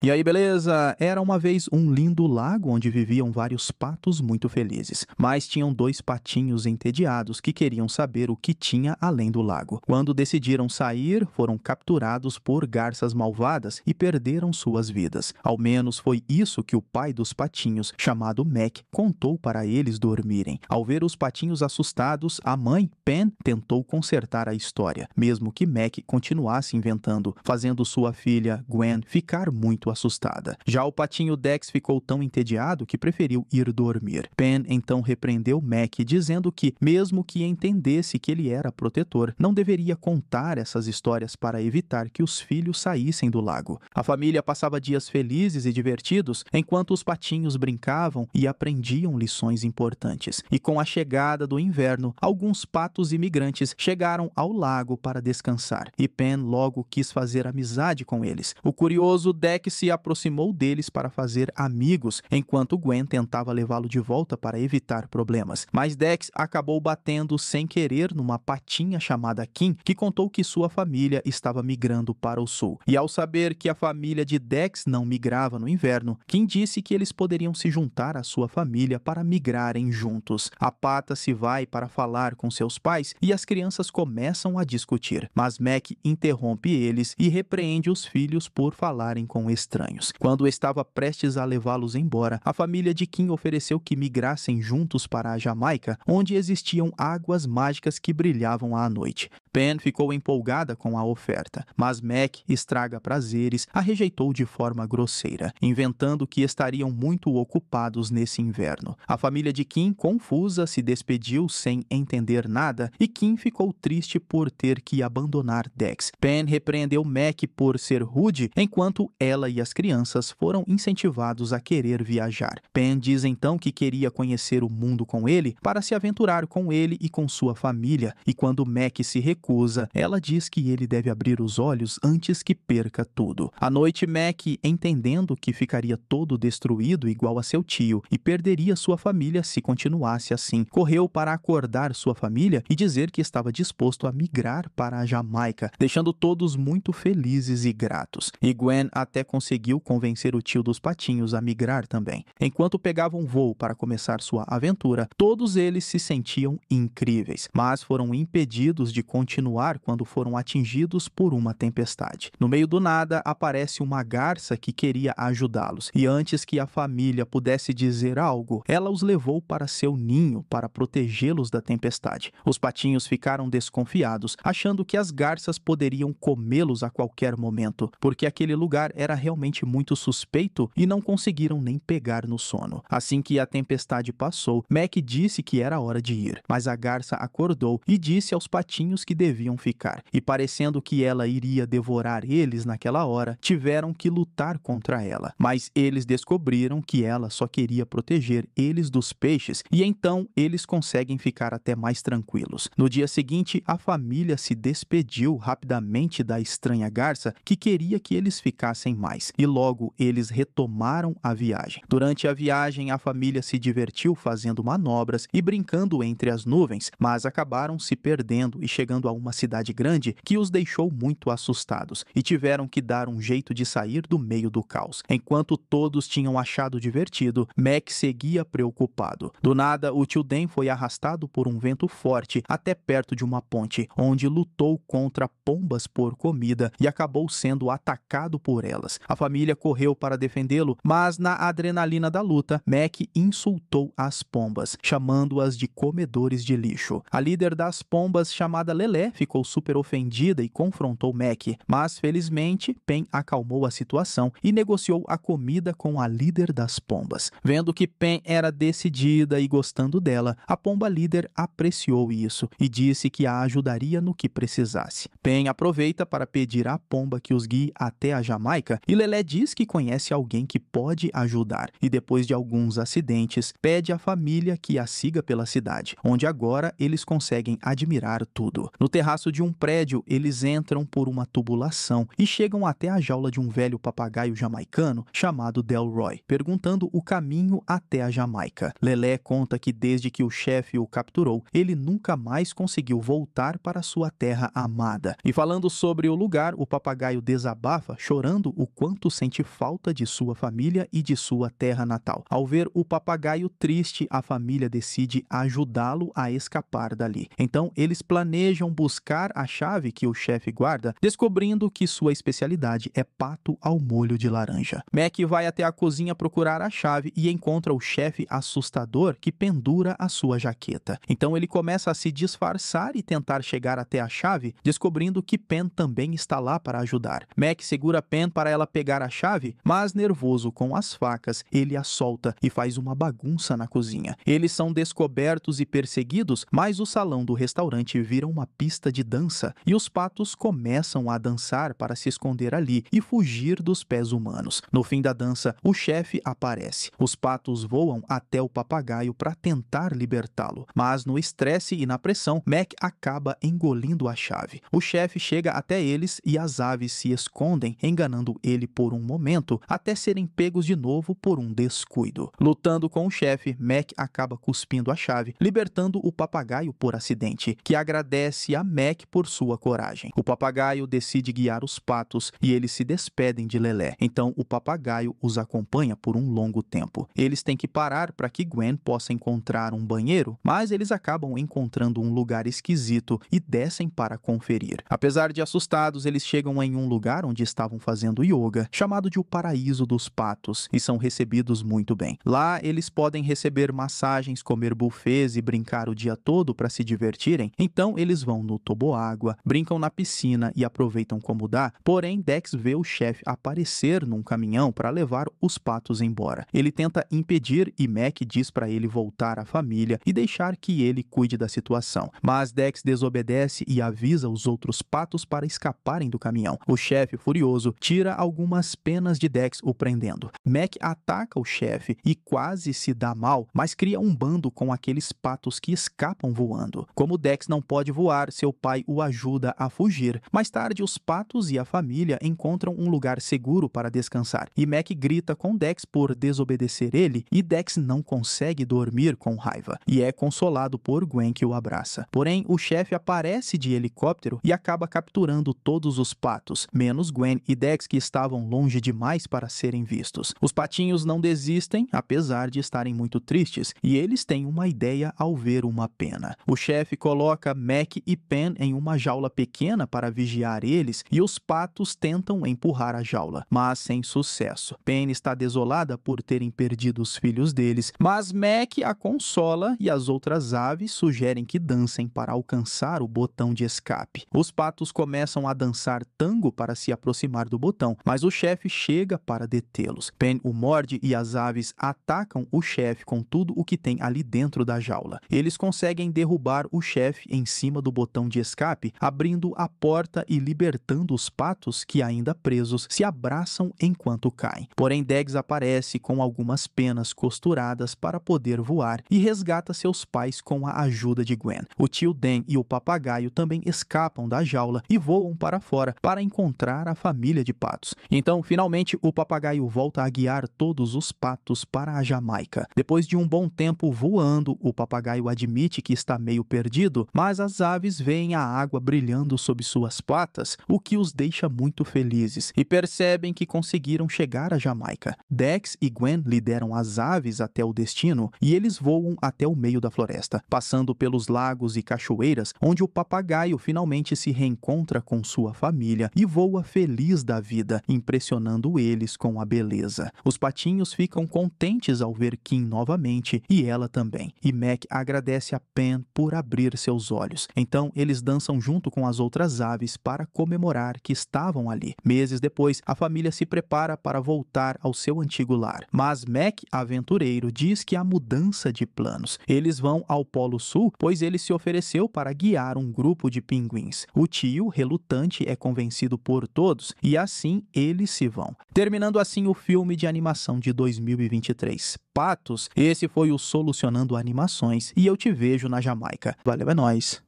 E aí, beleza? Era uma vez um lindo lago onde viviam vários patos muito felizes, mas tinham dois patinhos entediados que queriam saber o que tinha além do lago. Quando decidiram sair, foram capturados por garças malvadas e perderam suas vidas. Ao menos foi isso que o pai dos patinhos, chamado Mac, contou para eles dormirem. Ao ver os patinhos assustados, a mãe, Pen, tentou consertar a história, mesmo que Mac continuasse inventando, fazendo sua filha, Gwen, ficar muito muito assustada. Já o patinho Dex ficou tão entediado que preferiu ir dormir. Pen então repreendeu Mac, dizendo que, mesmo que entendesse que ele era protetor, não deveria contar essas histórias para evitar que os filhos saíssem do lago. A família passava dias felizes e divertidos enquanto os patinhos brincavam e aprendiam lições importantes. E com a chegada do inverno, alguns patos imigrantes chegaram ao lago para descansar, e Pen logo quis fazer amizade com eles. O curioso Dex se aproximou deles para fazer amigos, enquanto Gwen tentava levá-lo de volta para evitar problemas. Mas Dex acabou batendo sem querer numa patinha chamada Kim, que contou que sua família estava migrando para o sul. E ao saber que a família de Dex não migrava no inverno, Kim disse que eles poderiam se juntar à sua família para migrarem juntos. A pata se vai para falar com seus pais e as crianças começam a discutir, mas Mac interrompe eles e repreende os filhos por falarem com estranhos estranhos. Quando estava prestes a levá-los embora, a família de Kim ofereceu que migrassem juntos para a Jamaica, onde existiam águas mágicas que brilhavam à noite. Pen ficou empolgada com a oferta, mas Mac estraga prazeres a rejeitou de forma grosseira, inventando que estariam muito ocupados nesse inverno. A família de Kim, confusa, se despediu sem entender nada e Kim ficou triste por ter que abandonar Dex. Pen repreendeu Mac por ser rude, enquanto ela e as crianças foram incentivados a querer viajar. Pen diz então que queria conhecer o mundo com ele para se aventurar com ele e com sua família, e quando Mac se recusa, recusa. Ela diz que ele deve abrir os olhos antes que perca tudo. À noite, Mac, entendendo que ficaria todo destruído igual a seu tio e perderia sua família se continuasse assim, correu para acordar sua família e dizer que estava disposto a migrar para a Jamaica, deixando todos muito felizes e gratos. E Gwen até conseguiu convencer o tio dos patinhos a migrar também. Enquanto pegavam um voo para começar sua aventura, todos eles se sentiam incríveis, mas foram impedidos de continuar continuar quando foram atingidos por uma tempestade. No meio do nada, aparece uma garça que queria ajudá-los, e antes que a família pudesse dizer algo, ela os levou para seu ninho para protegê-los da tempestade. Os patinhos ficaram desconfiados, achando que as garças poderiam comê-los a qualquer momento, porque aquele lugar era realmente muito suspeito e não conseguiram nem pegar no sono. Assim que a tempestade passou, Mac disse que era hora de ir, mas a garça acordou e disse aos patinhos que deviam ficar, e parecendo que ela iria devorar eles naquela hora, tiveram que lutar contra ela. Mas eles descobriram que ela só queria proteger eles dos peixes, e então eles conseguem ficar até mais tranquilos. No dia seguinte, a família se despediu rapidamente da estranha garça que queria que eles ficassem mais, e logo eles retomaram a viagem. Durante a viagem, a família se divertiu fazendo manobras e brincando entre as nuvens, mas acabaram se perdendo e chegando a uma cidade grande que os deixou muito assustados e tiveram que dar um jeito de sair do meio do caos. Enquanto todos tinham achado divertido, Mac seguia preocupado. Do nada, o tio Dan foi arrastado por um vento forte até perto de uma ponte, onde lutou contra pombas por comida e acabou sendo atacado por elas. A família correu para defendê-lo, mas na adrenalina da luta, Mac insultou as pombas, chamando-as de comedores de lixo. A líder das pombas, chamada Lele, Malé ficou super ofendida e confrontou Mac, mas felizmente Pen acalmou a situação e negociou a comida com a líder das pombas. Vendo que Pen era decidida e gostando dela, a pomba líder apreciou isso e disse que a ajudaria no que precisasse. Pen aproveita para pedir à pomba que os guie até a Jamaica e Lelé diz que conhece alguém que pode ajudar e depois de alguns acidentes pede à família que a siga pela cidade, onde agora eles conseguem admirar tudo. No no terraço de um prédio, eles entram por uma tubulação e chegam até a jaula de um velho papagaio jamaicano chamado Delroy, perguntando o caminho até a Jamaica. Lelé conta que desde que o chefe o capturou, ele nunca mais conseguiu voltar para sua terra amada. E falando sobre o lugar, o papagaio desabafa, chorando o quanto sente falta de sua família e de sua terra natal. Ao ver o papagaio triste, a família decide ajudá-lo a escapar dali. Então, eles planejam buscar a chave que o chefe guarda, descobrindo que sua especialidade é pato ao molho de laranja. Mac vai até a cozinha procurar a chave e encontra o chefe assustador que pendura a sua jaqueta. Então ele começa a se disfarçar e tentar chegar até a chave, descobrindo que Pen também está lá para ajudar. Mac segura Pen para ela pegar a chave, mas nervoso com as facas, ele a solta e faz uma bagunça na cozinha. Eles são descobertos e perseguidos, mas o salão do restaurante vira uma pista pista de dança e os patos começam a dançar para se esconder ali e fugir dos pés humanos. No fim da dança, o chefe aparece. Os patos voam até o papagaio para tentar libertá-lo, mas no estresse e na pressão, Mac acaba engolindo a chave. O chefe chega até eles e as aves se escondem, enganando ele por um momento até serem pegos de novo por um descuido. Lutando com o chefe, Mac acaba cuspindo a chave, libertando o papagaio por acidente, que agradece a Mac por sua coragem. O papagaio decide guiar os patos e eles se despedem de Lelé. Então o papagaio os acompanha por um longo tempo. Eles têm que parar para que Gwen possa encontrar um banheiro, mas eles acabam encontrando um lugar esquisito e descem para conferir. Apesar de assustados, eles chegam em um lugar onde estavam fazendo yoga, chamado de o Paraíso dos Patos, e são recebidos muito bem. Lá eles podem receber massagens, comer buffets e brincar o dia todo para se divertirem, então eles vão no no toboágua, brincam na piscina e aproveitam como dá, porém Dex vê o chefe aparecer num caminhão para levar os patos embora. Ele tenta impedir e Mac diz para ele voltar à família e deixar que ele cuide da situação. Mas Dex desobedece e avisa os outros patos para escaparem do caminhão. O chefe, furioso, tira algumas penas de Dex o prendendo. Mac ataca o chefe e quase se dá mal, mas cria um bando com aqueles patos que escapam voando. Como Dex não pode voar, lugar, seu pai o ajuda a fugir. Mais tarde, os patos e a família encontram um lugar seguro para descansar, e Mac grita com Dex por desobedecer ele, e Dex não consegue dormir com raiva, e é consolado por Gwen que o abraça. Porém, o chefe aparece de helicóptero e acaba capturando todos os patos, menos Gwen e Dex que estavam longe demais para serem vistos. Os patinhos não desistem, apesar de estarem muito tristes, e eles têm uma ideia ao ver uma pena. O chefe coloca Mac e Pen em uma jaula pequena para vigiar eles e os patos tentam empurrar a jaula, mas sem sucesso. Pen está desolada por terem perdido os filhos deles, mas Mac a consola e as outras aves sugerem que dancem para alcançar o botão de escape. Os patos começam a dançar tango para se aproximar do botão, mas o chefe chega para detê-los. Pen o morde e as aves atacam o chefe com tudo o que tem ali dentro da jaula. Eles conseguem derrubar o chefe em cima do botão botão de escape, abrindo a porta e libertando os patos que, ainda presos, se abraçam enquanto caem. Porém, Dex aparece com algumas penas costuradas para poder voar e resgata seus pais com a ajuda de Gwen. O tio Dan e o papagaio também escapam da jaula e voam para fora para encontrar a família de patos. Então, finalmente, o papagaio volta a guiar todos os patos para a Jamaica. Depois de um bom tempo voando, o papagaio admite que está meio perdido, mas as aves veem a água brilhando sob suas patas, o que os deixa muito felizes, e percebem que conseguiram chegar à Jamaica. Dex e Gwen lideram as aves até o destino e eles voam até o meio da floresta, passando pelos lagos e cachoeiras, onde o papagaio finalmente se reencontra com sua família e voa feliz da vida, impressionando eles com a beleza. Os patinhos ficam contentes ao ver Kim novamente e ela também, e Mac agradece a Pen por abrir seus olhos. Então então, eles dançam junto com as outras aves para comemorar que estavam ali. Meses depois, a família se prepara para voltar ao seu antigo lar. Mas Mac, aventureiro, diz que há mudança de planos. Eles vão ao Polo Sul, pois ele se ofereceu para guiar um grupo de pinguins. O tio, relutante, é convencido por todos e assim eles se vão. Terminando assim o filme de animação de 2023. Patos, esse foi o Solucionando Animações e eu te vejo na Jamaica. Valeu, é nóis!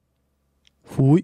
Fui.